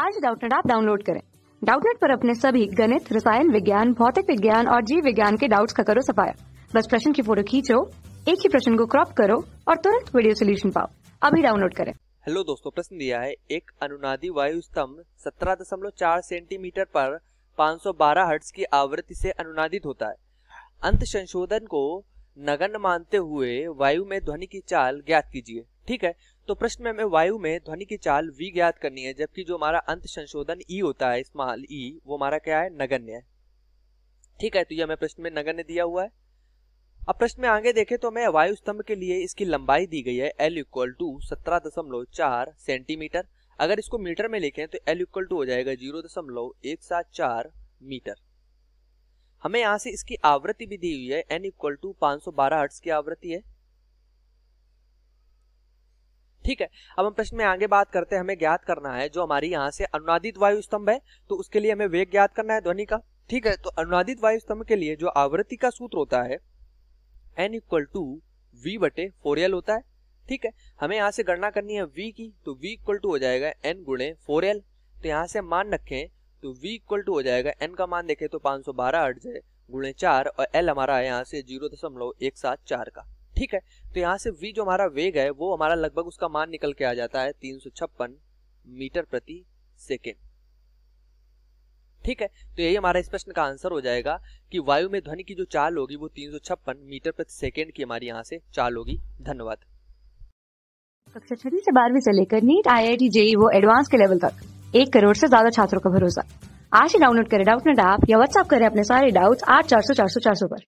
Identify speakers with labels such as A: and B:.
A: आज डाउटनेट आप डाउनलोड करें डाउटनेट पर अपने सभी गणित रसायन विज्ञान भौतिक विज्ञान और जीव विज्ञान के डाउट्स का करो सफाया बस प्रश्न की फोटो खींचो एक ही प्रश्न को क्रॉप करो और तुरंत वीडियो सोल्यूशन पाओ अभी डाउनलोड करें
B: हेलो दोस्तों प्रश्न दिया है एक अनुनादी वायु स्तंभ सत्रह दशमलव चार सेंटीमीटर पर 512 हर्ट्ज की आवृत्ति से अनुनादित होता है अंत संशोधन को नगन मानते हुए वायु में ध्वनि की चाल ज्ञात कीजिए ठीक है तो प्रश्न में हमें वायु में ध्वनि की चाल v ज्ञात करनी है जबकि जो हमारा अंत संशोधन ई e होता है स्मॉल ई e, वो हमारा क्या है नगण्य है ठीक है तो ये हमें प्रश्न में नगण्य दिया हुआ है अब प्रश्न में आगे देखें तो हमें वायु स्तंभ के लिए इसकी लंबाई दी गई है एल इक्वल टू सत्रह दशमलव चार सेंटीमीटर अगर इसको मीटर में लिखें तो एल इक्वल टू हो जाएगा जीरो दशमलव एक सात चार मीटर हमें यहाँ से इसकी आवृत्ति भी दी हुई है एन इक्वल टू पाँच सौ बारह हर्ट्स की आवृत्ति है ठीक है अब हम प्रश्न में आगे बात करते हैं हमें ज्ञात करना है जो हमारी यहाँ से अनुनादित वायु स्तंभ है तो उसके लिए हमें वेग ज्ञात करना है ध्वनि का ठीक है तो अनुनादित वायु स्तंभ के लिए जो आवृत्ति का सूत्र होता है एन इक्वल टू वी बटे फोर एल होता है ठीक है हमें यहाँ से गणना करनी है वी की तो वी इक्वल टू हो जाएगा एन गुणे फोर एल तो यहाँ से मान रखें तो वी इक्वल टू हो जाएगा एन का मान देखें तो पांच सौ बारह अर्ज जाए गुणे चार और एल हमारा है यहाँ से जीरो दशमलव एक सात चार का ठीक है तो यहाँ से वी जो हमारा वेग है वो हमारा लगभग उसका मान निकल के आ जाता है तीन मीटर प्रति सेकेंड ठीक है तो यही हमारा इस प्रश्न का आंसर हो जाएगा कि वायु में ध्वनि की जो चाल होगी वो तीन मीटर प्रति सेकेंड की हमारी यहाँ से चाल होगी धन्यवाद
A: कक्षा छठी से बारहवीं से लेकर NEET I I T JEE वो एडवांस के लेवल तक एक करोड़ से ज्यादा छात्रों का भरोसा आज ही डाउनलोड करें डाउट नेट ऐप या व्हाट्सअप करें अपने सारे डाउट्स आठ चार सौ चार सौ चार सौ पर